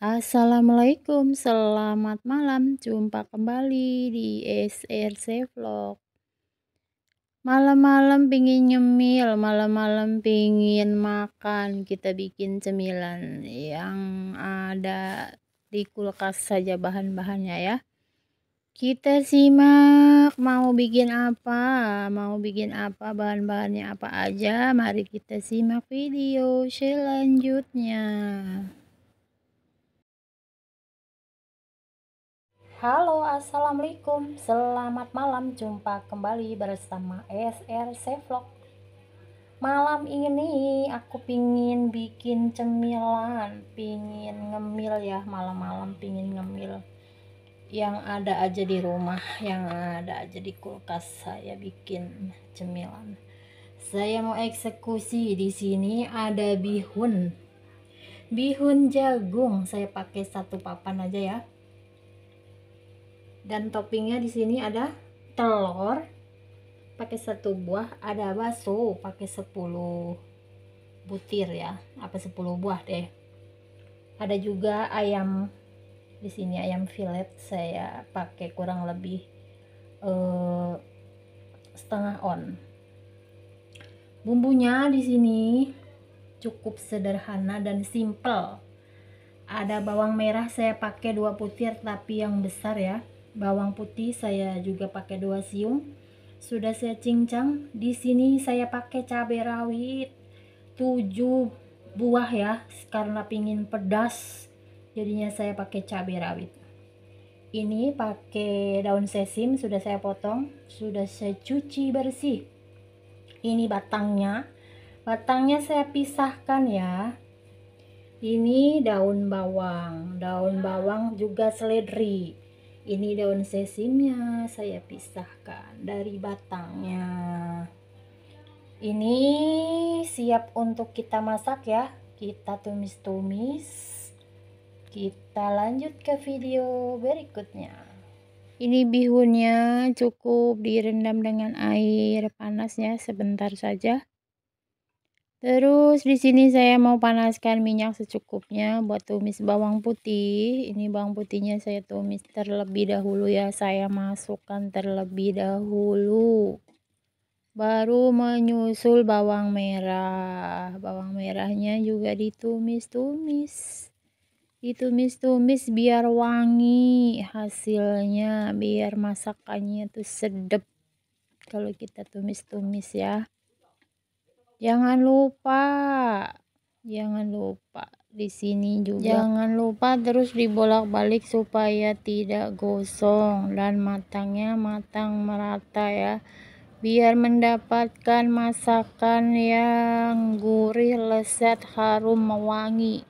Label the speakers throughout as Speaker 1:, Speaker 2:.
Speaker 1: Assalamualaikum, selamat malam. Jumpa kembali di SRC Vlog. Malam-malam pingin nyemil, malam-malam pingin makan. Kita bikin cemilan yang ada di kulkas saja bahan-bahannya ya. Kita simak mau bikin apa, mau bikin apa, bahan-bahannya apa aja. Mari kita simak video selanjutnya. Halo, Assalamualaikum. Selamat malam. Jumpa kembali bersama SRC Vlog. Malam ini aku pingin bikin cemilan, pingin ngemil ya malam-malam pingin ngemil. Yang ada aja di rumah, yang ada aja di kulkas saya bikin cemilan. Saya mau eksekusi di sini ada bihun. Bihun jagung saya pakai satu papan aja ya dan toppingnya di sini ada telur pakai satu buah ada bakso pakai 10 butir ya apa 10 buah deh ada juga ayam di sini ayam fillet saya pakai kurang lebih eh, setengah on bumbunya di sini cukup sederhana dan simple ada bawang merah saya pakai dua butir tapi yang besar ya Bawang putih saya juga pakai dua siung. Sudah saya cincang. Di sini saya pakai cabai rawit tujuh buah ya karena pingin pedas. Jadinya saya pakai cabai rawit. Ini pakai daun sesim sudah saya potong, sudah saya cuci bersih. Ini batangnya. Batangnya saya pisahkan ya. Ini daun bawang, daun bawang juga seledri ini daun sesimnya saya pisahkan dari batangnya ini siap untuk kita masak ya kita tumis-tumis kita lanjut ke video berikutnya ini bihunnya cukup direndam dengan air panasnya sebentar saja Terus di sini saya mau panaskan minyak secukupnya buat tumis bawang putih. Ini bawang putihnya saya tumis terlebih dahulu ya. Saya masukkan terlebih dahulu. Baru menyusul bawang merah. Bawang merahnya juga ditumis-tumis. Ditumis-tumis biar wangi hasilnya, biar masakannya tuh sedap. kalau kita tumis-tumis ya. Jangan lupa, jangan lupa di sini juga. Jangan lupa terus dibolak-balik supaya tidak gosong dan matangnya matang merata ya. Biar mendapatkan masakan yang gurih, lezat, harum, mewangi.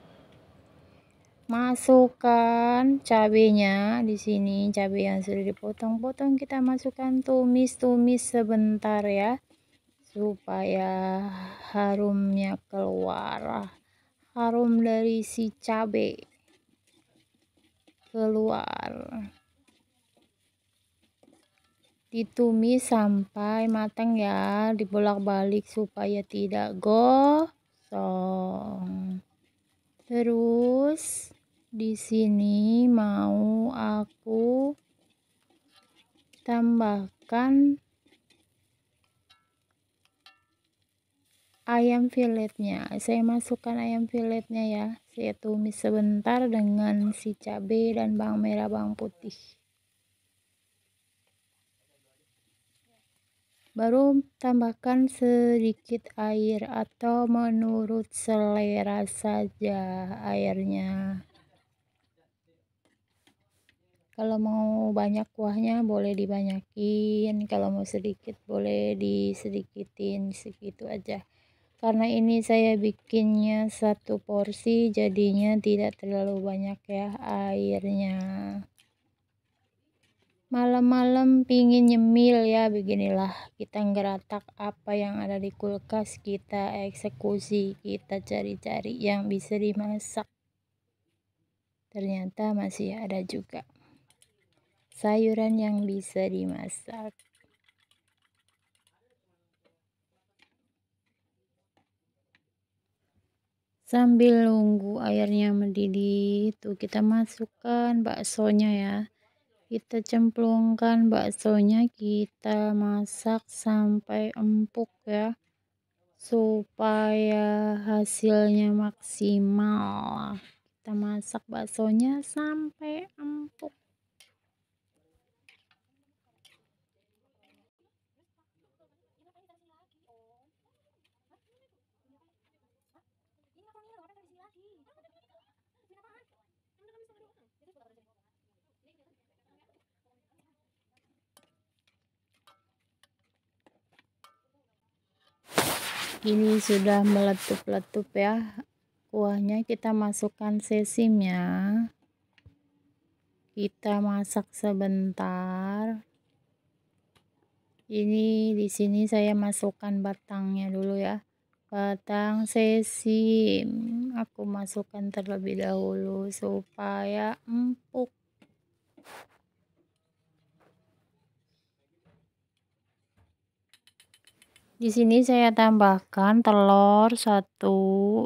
Speaker 1: Masukkan cabenya di sini, cabai yang sudah dipotong-potong kita masukkan tumis-tumis sebentar ya supaya harumnya keluar ah, harum dari si cabe keluar ditumis sampai matang ya dibolak-balik supaya tidak gosong terus di sini mau aku tambahkan ayam filetnya saya masukkan ayam filetnya ya saya tumis sebentar dengan si cabe dan bawang merah bawang putih baru tambahkan sedikit air atau menurut selera saja airnya kalau mau banyak kuahnya boleh dibanyakin kalau mau sedikit boleh disedikitin segitu aja karena ini saya bikinnya satu porsi jadinya tidak terlalu banyak ya airnya malam-malam pingin nyemil ya beginilah kita ngeratak apa yang ada di kulkas kita eksekusi kita cari-cari yang bisa dimasak ternyata masih ada juga sayuran yang bisa dimasak sambil nunggu airnya mendidih tuh kita masukkan baksonya ya kita cemplungkan baksonya kita masak sampai empuk ya supaya hasilnya maksimal kita masak baksonya sampai empuk ini sudah meletup-letup ya kuahnya kita masukkan sesimnya kita masak sebentar ini di sini saya masukkan batangnya dulu ya batang sesim aku masukkan terlebih dahulu supaya empuk Di sini saya tambahkan telur satu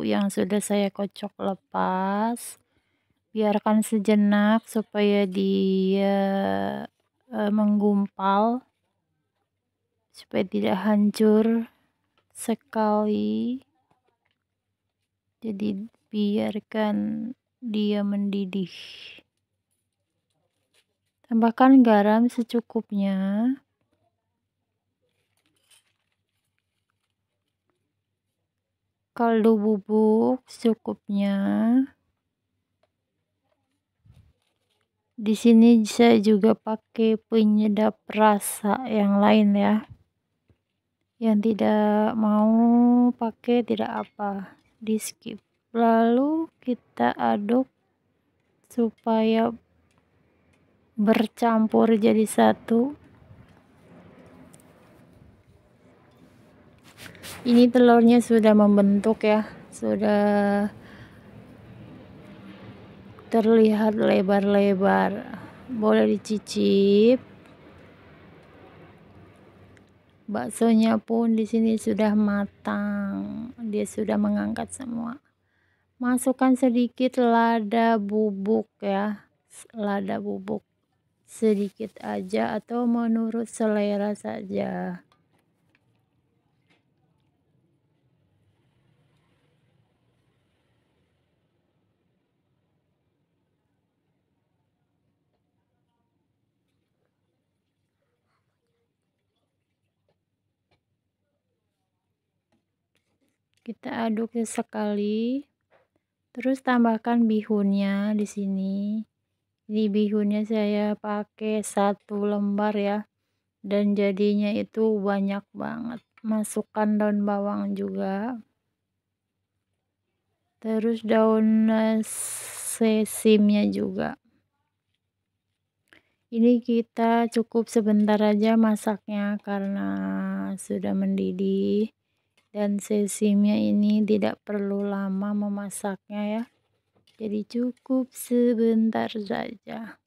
Speaker 1: yang sudah saya kocok lepas. Biarkan sejenak supaya dia e, menggumpal supaya tidak hancur sekali jadi biarkan dia mendidih tambahkan garam secukupnya kaldu bubuk secukupnya di sini saya juga pakai penyedap rasa yang lain ya yang tidak mau pakai tidak apa di skip lalu kita aduk supaya bercampur jadi satu ini telurnya sudah membentuk ya sudah terlihat lebar-lebar boleh dicicip baksonya pun di sini sudah matang dia sudah mengangkat semua masukkan sedikit lada bubuk ya lada bubuk sedikit aja atau menurut selera saja kita aduk sekali terus tambahkan bihunnya di sini ini bihunnya saya pakai satu lembar ya dan jadinya itu banyak banget masukkan daun bawang juga terus daun eh, sesimnya juga ini kita cukup sebentar aja masaknya karena sudah mendidih dan sesimnya ini tidak perlu lama memasaknya ya jadi cukup sebentar saja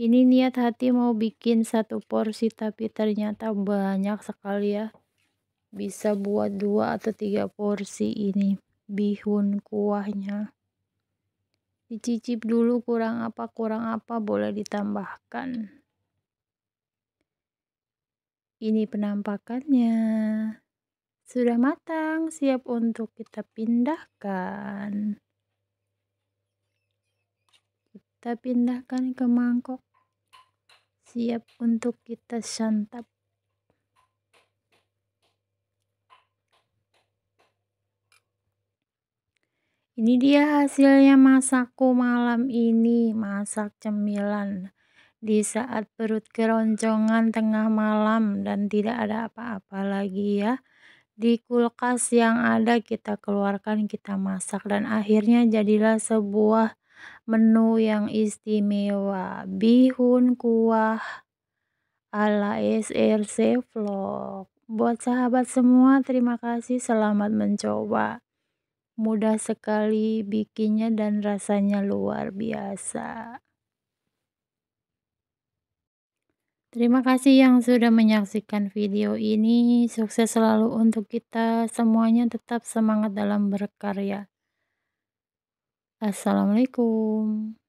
Speaker 1: ini niat hati mau bikin satu porsi tapi ternyata banyak sekali ya bisa buat dua atau tiga porsi ini bihun kuahnya dicicip dulu kurang apa kurang apa boleh ditambahkan ini penampakannya sudah matang, siap untuk kita pindahkan. Kita pindahkan ke mangkok. Siap untuk kita santap. Ini dia hasilnya masakku malam ini, masak cemilan. Di saat perut keroncongan tengah malam dan tidak ada apa-apa lagi ya di kulkas yang ada kita keluarkan, kita masak dan akhirnya jadilah sebuah menu yang istimewa. Bihun kuah ala SRC vlog. Buat sahabat semua, terima kasih selamat mencoba. Mudah sekali bikinnya dan rasanya luar biasa. Terima kasih yang sudah menyaksikan video ini. Sukses selalu untuk kita semuanya. Tetap semangat dalam berkarya. Assalamualaikum.